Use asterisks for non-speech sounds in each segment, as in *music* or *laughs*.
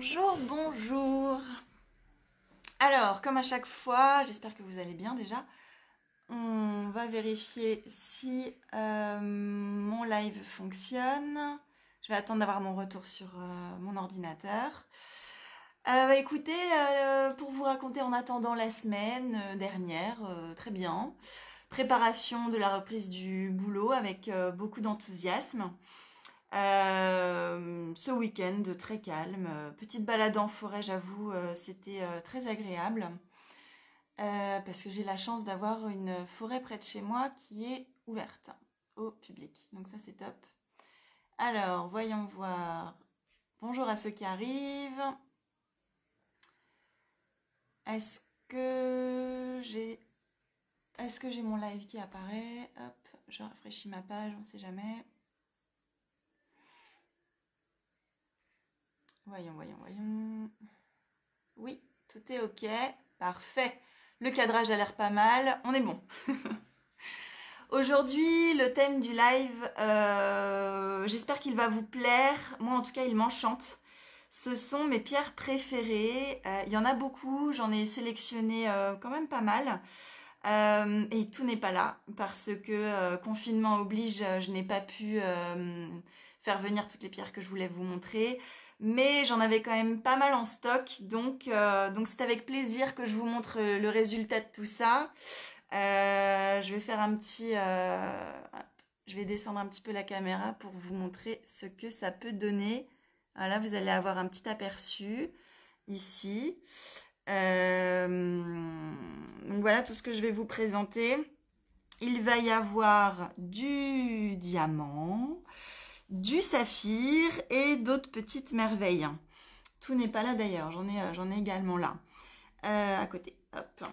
Bonjour, bonjour. Alors, comme à chaque fois, j'espère que vous allez bien déjà. On va vérifier si euh, mon live fonctionne. Je vais attendre d'avoir mon retour sur euh, mon ordinateur. Euh, bah, écoutez, pour vous raconter en attendant la semaine dernière, très bien. Préparation de la reprise du boulot avec beaucoup d'enthousiasme ce week-end très calme. Euh, petite balade en forêt, j'avoue, euh, c'était euh, très agréable. parce que j'ai la chance d'avoir une forêt près de chez moi qui est ouverte au public. Donc ça c'est top. Alors, voyons voir. Bonjour à ceux qui arrivent. Est-ce que j'ai est-ce que j'ai mon live qui apparaît Hop, je rafraîchis ma page, on ne sait jamais. Voyons, voyons, voyons. Oui, tout est OK. Parfait. Le cadrage a l'air pas mal. On est bon. *laughs* Aujourd'hui, le thème du live, euh, j'espère qu'il va vous plaire. Moi, en tout cas, il m'enchante. Ce sont mes pierres préférées. Euh, il y en a beaucoup. J'en ai sélectionné euh, quand même pas mal. et tout n'est pas là parce que confinement oblige, je n'ai pas pu faire venir toutes les pierres que je voulais vous montrer mais j'en avais quand même pas mal en stock, donc euh, donc c'est avec plaisir que je vous montre euh, le résultat de tout ça. Euh, je vais faire un petit, je vais descendre un petit peu la caméra pour vous montrer ce que ça peut donner. Voilà, vous allez avoir un petit aperçu ici. donc voilà tout ce que je vais vous présenter. Il va y avoir du diamant, du saphir et d'autres petites merveilles. Tout n'est pas là d'ailleurs, j'en ai, euh, également là, euh, à côté. Hop.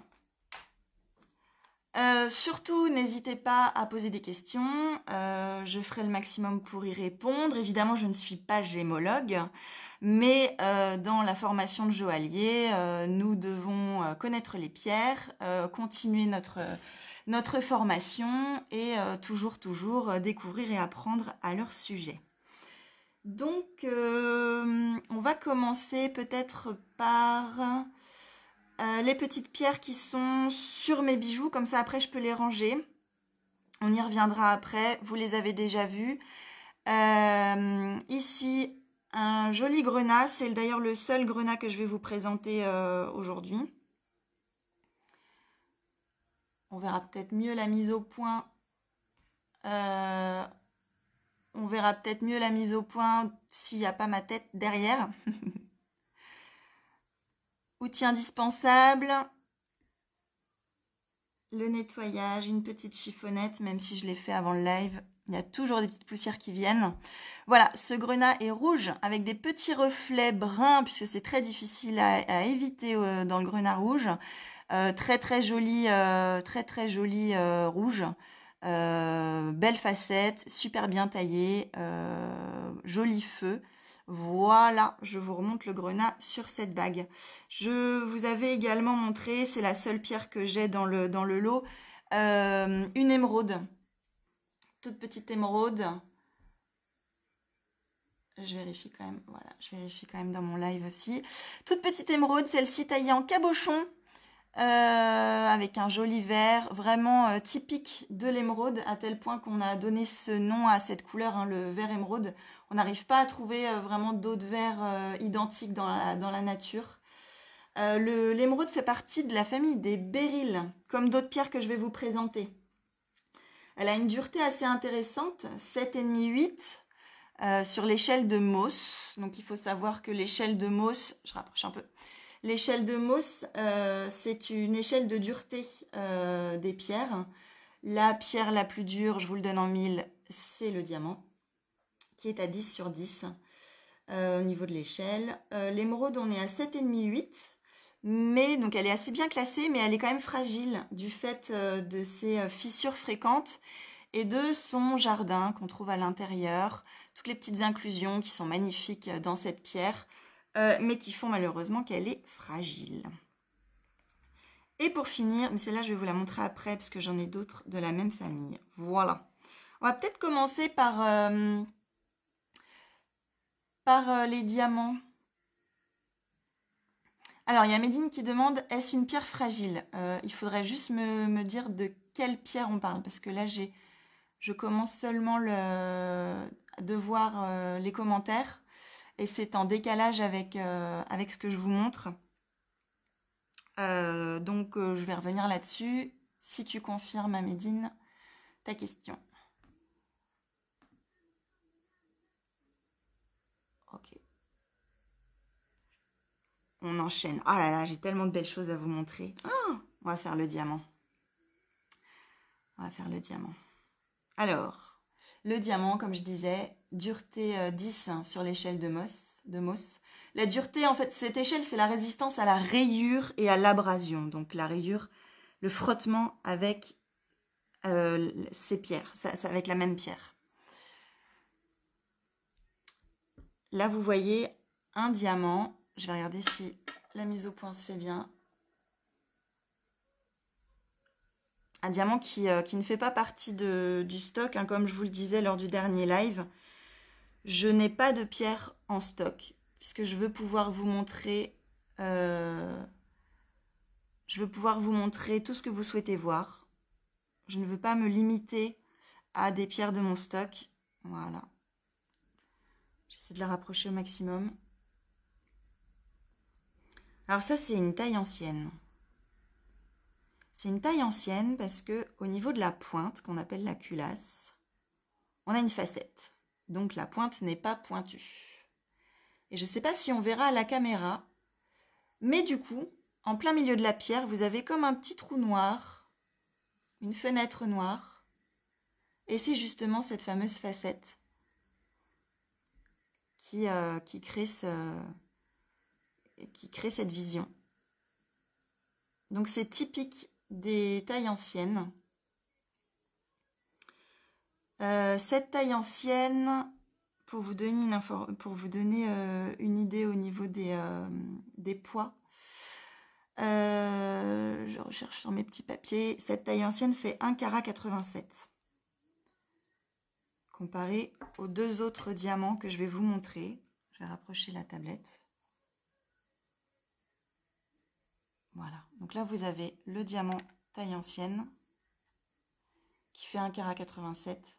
Euh, surtout, n'hésitez pas à poser des questions. Euh, je ferai le maximum pour y répondre. Évidemment, je ne suis pas gémologue, mais euh, dans la formation de joaillier, nous devons connaître les pierres, continuer notre, notre formation et toujours, toujours découvrir et apprendre à leur sujet. Donc, on va commencer peut-être par euh, les petites pierres qui sont sur mes bijoux, comme ça après je peux les ranger. On y reviendra après, vous les avez déjà vues. Euh, ici, un joli grenat, c'est d'ailleurs le seul grenat que je vais vous présenter euh, aujourd'hui. On verra peut-être mieux la mise au point. on verra peut-être mieux la mise au point s'il n'y a pas ma tête derrière. *laughs* Outil indispensable, le nettoyage, une petite chiffonnette, même si je l'ai fait avant le live. Il y a toujours des petites poussières qui viennent. Voilà, ce grenat est rouge avec des petits reflets bruns puisque c'est très difficile à, éviter euh, dans le grenat rouge. Euh, très très joli, euh, très très joli rouge. belle facette, super bien taillé, joli feu. Voilà, je vous remonte le grenat sur cette bague. Je vous avais également montré, c'est la seule pierre que j'ai dans le, dans le, lot, euh, une émeraude. Toute petite émeraude. Je vérifie quand même, voilà, je vérifie quand même dans mon live aussi. Toute petite émeraude, celle-ci taillée en cabochon. Euh, avec un joli vert, vraiment euh, typique de l'émeraude, à tel point qu'on a donné ce nom à cette couleur, hein, le vert émeraude. On n'arrive pas à trouver euh, vraiment d'autres verts identiques dans la, nature. L'émeraude fait partie de la famille des béryls, comme d'autres pierres que je vais vous présenter. Elle a une dureté assez intéressante, 7,5-8 sur l'échelle de Moss. Donc il faut savoir que l'échelle de Moss, je rapproche un peu, L'échelle de Moss, euh, c'est une échelle de dureté euh, des pierres. La pierre la plus dure, je vous le donne en mille, c'est le diamant, qui est à 10 sur 10 euh, au niveau de l'échelle. L'émeraude, on est à 7,5-8. Mais donc elle est assez bien classée, mais elle est quand même fragile du fait de ses fissures fréquentes et de son jardin qu'on trouve à l'intérieur, toutes les petites inclusions qui sont magnifiques dans cette pierre. Euh, mais qui font malheureusement qu'elle est fragile. Et pour finir, mais celle-là, je vais vous la montrer après, parce que j'en ai d'autres de la même famille. Voilà. On va peut-être commencer par, euh, par euh, les diamants. Alors, il y a Médine qui demande, est-ce une pierre fragile Il faudrait juste me, dire de quelle pierre on parle, parce que là, j'ai, je commence seulement de voir les commentaires et c'est en décalage avec, euh, avec ce que je vous montre. Euh, donc euh, je vais revenir là-dessus. Si tu confirmes, Amédine, ta question. Ok. On enchaîne. Oh là là, j'ai tellement de belles choses à vous montrer. Ah, on va faire le diamant. On va faire le diamant. Alors, le diamant, comme je disais, dureté 10 euh, sur l'échelle de Moss. De La dureté, en fait, cette échelle, c'est la résistance à la rayure et à l'abrasion. Donc la rayure, le frottement avec euh, ces pierres, avec la même pierre. Là, vous voyez un diamant. Je vais regarder si la mise au point se fait bien. un diamant qui, euh, qui, ne fait pas partie du stock, hein, comme je vous le disais lors du dernier live. Je n'ai pas de pierre en stock, puisque je veux pouvoir vous montrer... Euh, je veux pouvoir vous montrer tout ce que vous souhaitez voir. Je ne veux pas me limiter à des pierres de mon stock. Voilà. J'essaie de la rapprocher au maximum. Alors ça, c'est une taille ancienne. C'est une taille ancienne parce que au niveau de la pointe, qu'on appelle la culasse, on a une facette. Donc la pointe n'est pas pointue. Et je ne sais pas si on verra à la caméra, mais du coup, en plein milieu de la pierre, vous avez comme un petit trou noir, une fenêtre noire, et c'est justement cette fameuse facette qui, euh, crée qui crée cette vision. Donc c'est typique des tailles anciennes. Euh, cette taille ancienne, pour vous donner une, pour vous donner, euh, une idée au niveau des, euh, poids, je recherche sur mes petits papiers, cette taille ancienne fait 1 carat 87 comparé aux deux autres diamants que je vais vous montrer. Je vais rapprocher la tablette. Voilà, donc là vous avez le diamant taille ancienne qui fait 1 carat 87.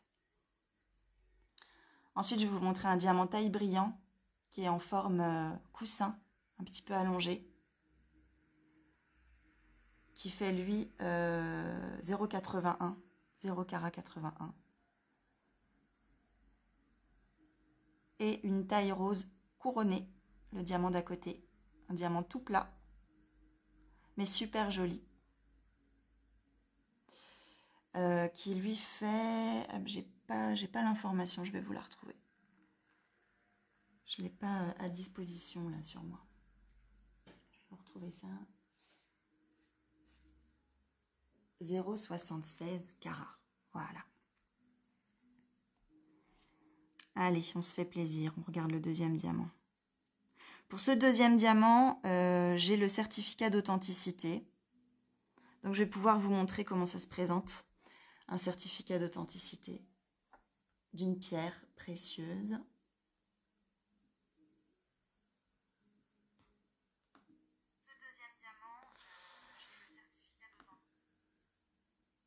Ensuite, je vais vous montrer un diamant taille brillant qui est en forme euh, coussin, un petit peu allongé, qui fait lui 0,81, euh, 0 carat 81. Et une taille rose couronnée, le diamant d'à côté, un diamant tout plat mais super joli. Euh, qui lui fait... Euh, j'ai pas, pas l'information, je vais vous la retrouver. Je l'ai pas euh, à disposition là sur moi. Je vais retrouver ça. 0,76 carats. Voilà. Allez, on se fait plaisir. On regarde le deuxième diamant. Pour ce deuxième diamant, euh, j'ai le certificat d'authenticité. Donc je vais pouvoir vous montrer comment ça se présente, un certificat d'authenticité d'une pierre précieuse.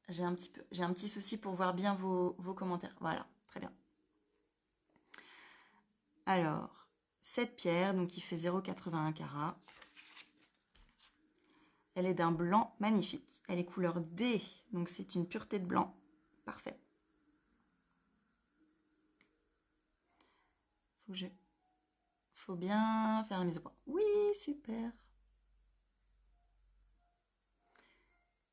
J'ai un, petit peu, un petit souci pour voir bien vos, vos commentaires. Voilà, très bien. Alors, cette pierre, donc qui fait 0,81 carat. Elle est d'un blanc magnifique. Elle est couleur D, donc c'est une pureté de blanc. Parfait. Faut, Faut bien faire la mise au point. Oui, super.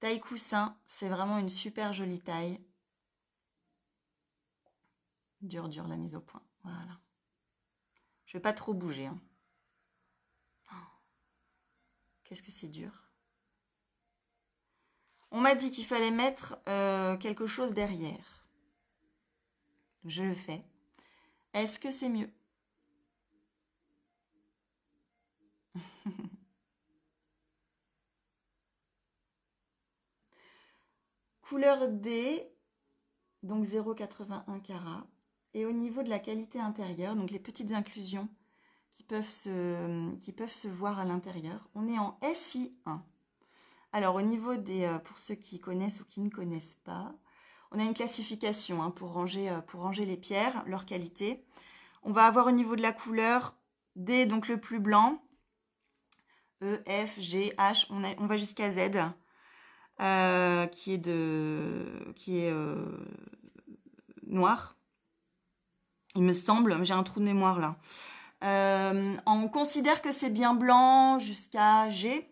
Taille coussin, c'est vraiment une super jolie taille. Dur, dur la mise au point. Voilà pas trop bouger. Hein. Oh. Qu'est-ce que c'est dur. On m'a dit qu'il fallait mettre euh, quelque chose derrière. Je le fais. Est-ce que c'est mieux *laughs* Couleur D, donc 0,81 carats. Et au niveau de la qualité intérieure, donc les petites inclusions qui peuvent se, voir à l'intérieur, on est en SI1. Alors au niveau des, euh, pour ceux qui connaissent ou qui ne connaissent pas, on a une classification hein, euh, pour, ranger, les pierres, leur qualité. On va avoir au niveau de la couleur D, donc le plus blanc, E, F, G, H, on, va jusqu'à Z, euh, qui est, noir. Il me semble, j'ai un trou de mémoire là. Euh, on considère que c'est bien blanc jusqu'à G.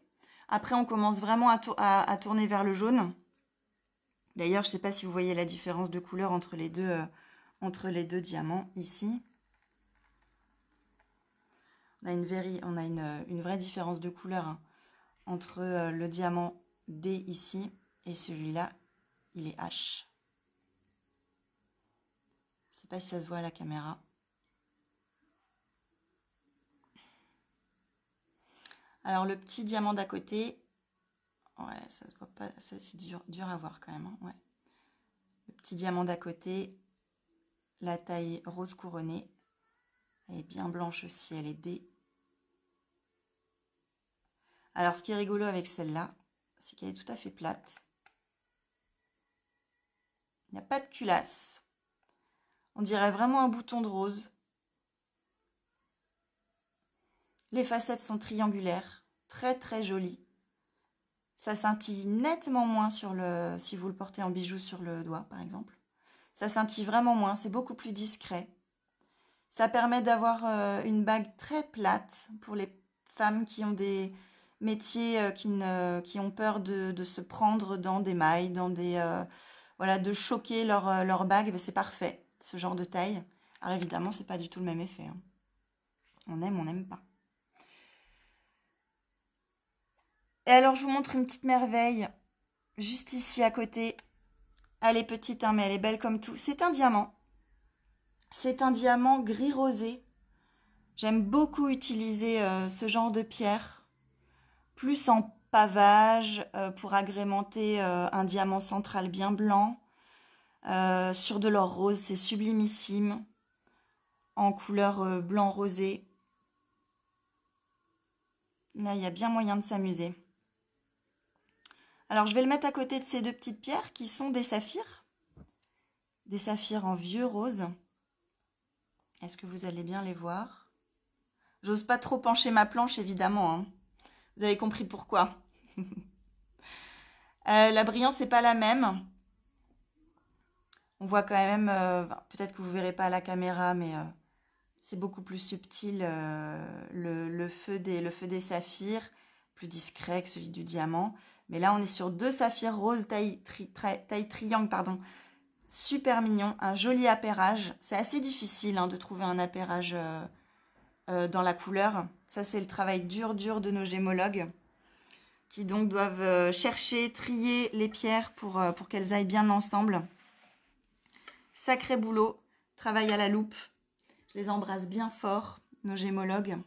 Après, on commence vraiment à, tourner vers le jaune. D'ailleurs, je ne sais pas si vous voyez la différence de couleur entre les deux, euh, diamants ici. On a une, euh, vraie différence de couleur hein, entre le diamant D ici et celui-là, il est H pas si ça se voit à la caméra. Alors le petit diamant d'à côté, ouais, ça se voit pas, c'est dur, dur à voir quand même. Hein, ouais. Le petit diamant d'à côté, la taille rose couronnée, elle est bien blanche aussi, elle est D. Alors ce qui est rigolo avec celle-là, c'est qu'elle est tout à fait plate. Il n'y a pas de culasse. On dirait vraiment un bouton de rose. Les facettes sont triangulaires, très très jolies. Ça scintille nettement moins sur le, si vous le portez en bijou sur le doigt par exemple. Ça scintille vraiment moins, c'est beaucoup plus discret. Ça permet d'avoir euh, une bague très plate pour les femmes qui ont des métiers euh, qui, ne, qui ont peur de, se prendre dans des mailles, dans des euh, voilà, de choquer leur, bague, eh ben, c'est parfait ce genre de taille. Alors évidemment, c'est pas du tout le même effet. Hein. On aime, on n'aime pas. Et alors, je vous montre une petite merveille, juste ici à côté. Elle est petite, hein, mais elle est belle comme tout. C'est un diamant. C'est un diamant gris-rosé. J'aime beaucoup utiliser euh, ce genre de pierre, plus en pavage, euh, pour agrémenter euh, un diamant central bien blanc. Euh, sur de l'or rose, c'est sublimissime. En couleur euh, blanc rosé. Là, il y a bien moyen de s'amuser. Alors, je vais le mettre à côté de ces deux petites pierres qui sont des saphirs. Des saphirs en vieux rose. Est-ce que vous allez bien les voir J'ose pas trop pencher ma planche, évidemment. Hein. Vous avez compris pourquoi. *laughs* Euh, la brillance n'est pas la même on voit quand même, euh, peut-être que vous verrez pas à la caméra, mais euh, c'est beaucoup plus subtil euh, le, feu des, le feu des saphirs, plus discret que celui du diamant. Mais là, on est sur deux saphirs roses taille, triangle, pardon. Super mignon, un joli appairage. C'est assez difficile hein, de trouver un appairage dans la couleur. Ça, c'est le travail dur, dur de nos gémologues qui donc doivent chercher, trier les pierres pour, pour qu'elles aillent bien ensemble. Sacré boulot, travail à la loupe. Je les embrasse bien fort, nos gémologues.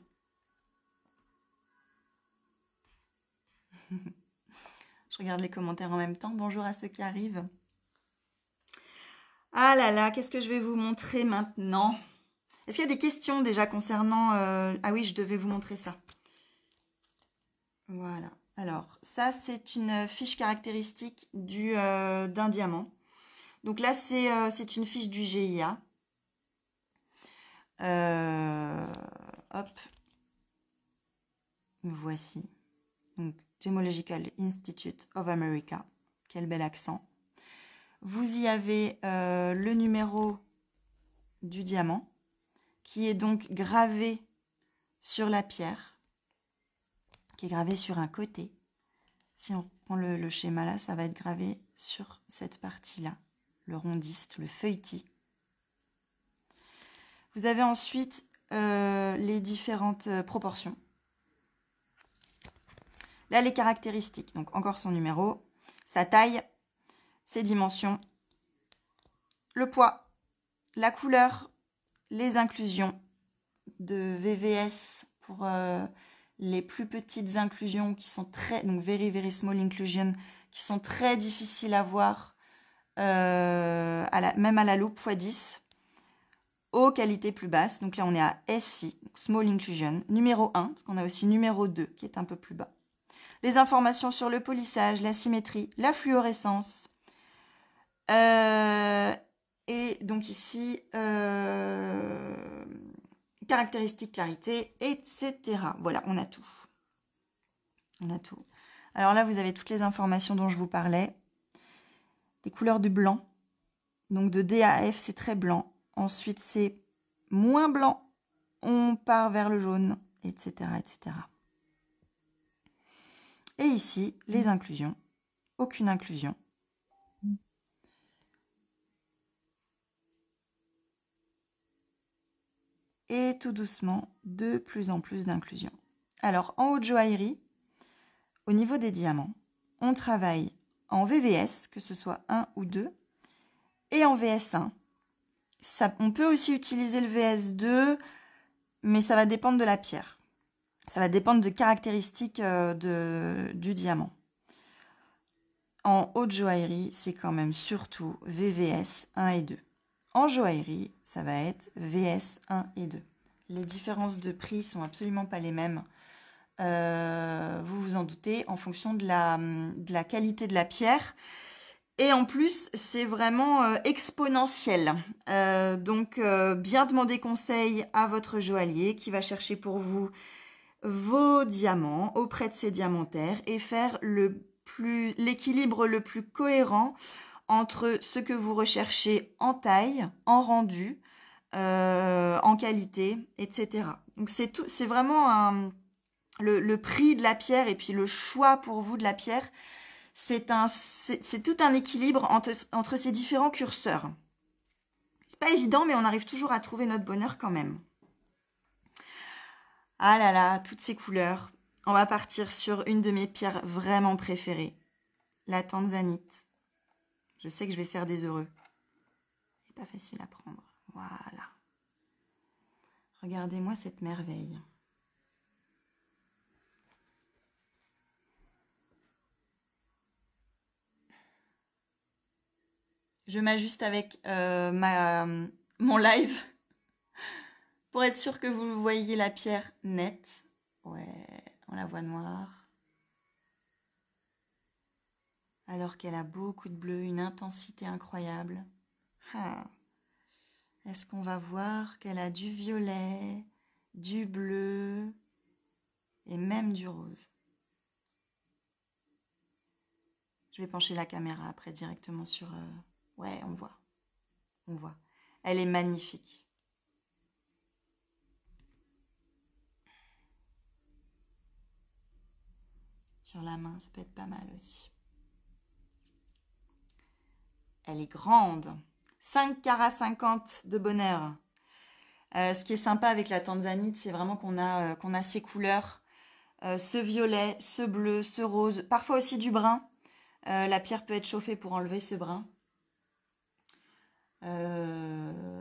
*laughs* Je regarde les commentaires en même temps. Bonjour à ceux qui arrivent. Ah là là, qu'est-ce que je vais vous montrer maintenant Est-ce qu'il y a des questions déjà concernant... Euh, ah oui, je devais vous montrer ça. Voilà. Alors, ça, c'est une fiche caractéristique euh, d'un du, diamant. Donc là, euh, c'est une fiche du GIA. Euh, hop. Voici. Donc, Gemological Institute of America. Quel bel accent. Vous y avez euh, le numéro du diamant qui est donc gravé sur la pierre, qui est gravé sur un côté. Si on prend le schéma là, ça va être gravé sur cette partie-là le rondiste, le feuilletis. Vous avez ensuite euh, les différentes euh, proportions. Là, les caractéristiques. Donc, encore son numéro, sa taille, ses dimensions, le poids, la couleur, les inclusions de VVS pour euh, les plus petites inclusions qui sont très... Donc, very, very small inclusion, qui sont très difficiles à voir euh, même à la loupe x10, aux qualités plus basses. Donc là, on est à SI, Small Inclusion, numéro 1, parce qu'on a aussi numéro 2 qui est un peu plus bas. Les informations sur le polissage, la symétrie, la fluorescence. Euh, et donc ici, euh, caractéristiques, clarité, etc. Voilà, on a tout. On a tout. Alors là, vous avez toutes les informations dont je vous parlais les couleurs du blanc. Donc de D à F, c'est très blanc. Ensuite, c'est moins blanc. On part vers le jaune, etc., etc. Et ici, les inclusions. Aucune inclusion. Et tout doucement, de plus en plus d'inclusions. Alors, en haut de Joaillerie, au niveau des diamants, on travaille en VVS, que ce soit 1 ou 2, et en VS1. on peut aussi utiliser le VS2, mais ça va dépendre de la pierre. Ça va dépendre de caractéristiques euh, du diamant. En haute joaillerie, c'est quand même surtout VVS 1 et 2. En joaillerie, ça va être VS 1 et 2. Les différences de prix sont absolument pas les mêmes euh, vous vous en doutez, en fonction de la, qualité de la pierre. Et en plus, c'est vraiment euh, exponentiel. Euh, donc, bien demander conseil à votre joaillier qui va chercher pour vous vos diamants auprès de ses diamantaires et faire le plus l'équilibre le plus cohérent entre ce que vous recherchez en taille, en rendu, en qualité, etc. Donc, c'est vraiment un le, prix de la pierre et puis le choix pour vous de la pierre, c'est tout un équilibre entre, ces différents curseurs. C'est pas évident, mais on arrive toujours à trouver notre bonheur quand même. Ah là là, toutes ces couleurs. On va partir sur une de mes pierres vraiment préférées, la tanzanite. Je sais que je vais faire des heureux. C'est pas facile à prendre. Voilà. Regardez-moi cette merveille. Je m'ajuste avec euh, ma, mon live *laughs* pour être sûr que vous voyez la pierre nette. Ouais, on la voit noire. Alors qu'elle a beaucoup de bleu, une intensité incroyable. Ah. Est-ce qu'on va voir qu'elle a du violet, du bleu et même du rose Je vais pencher la caméra après directement sur... Euh, Ouais, on voit. On voit. Elle est magnifique. Sur la main, ça peut être pas mal aussi. Elle est grande. 5 carats 50 de bonheur. Euh, ce qui est sympa avec la tanzanite, c'est vraiment qu'on a, euh, a ces couleurs. Euh, ce violet, ce bleu, ce rose, parfois aussi du brun. la pierre peut être chauffée pour enlever ce brun. Euh,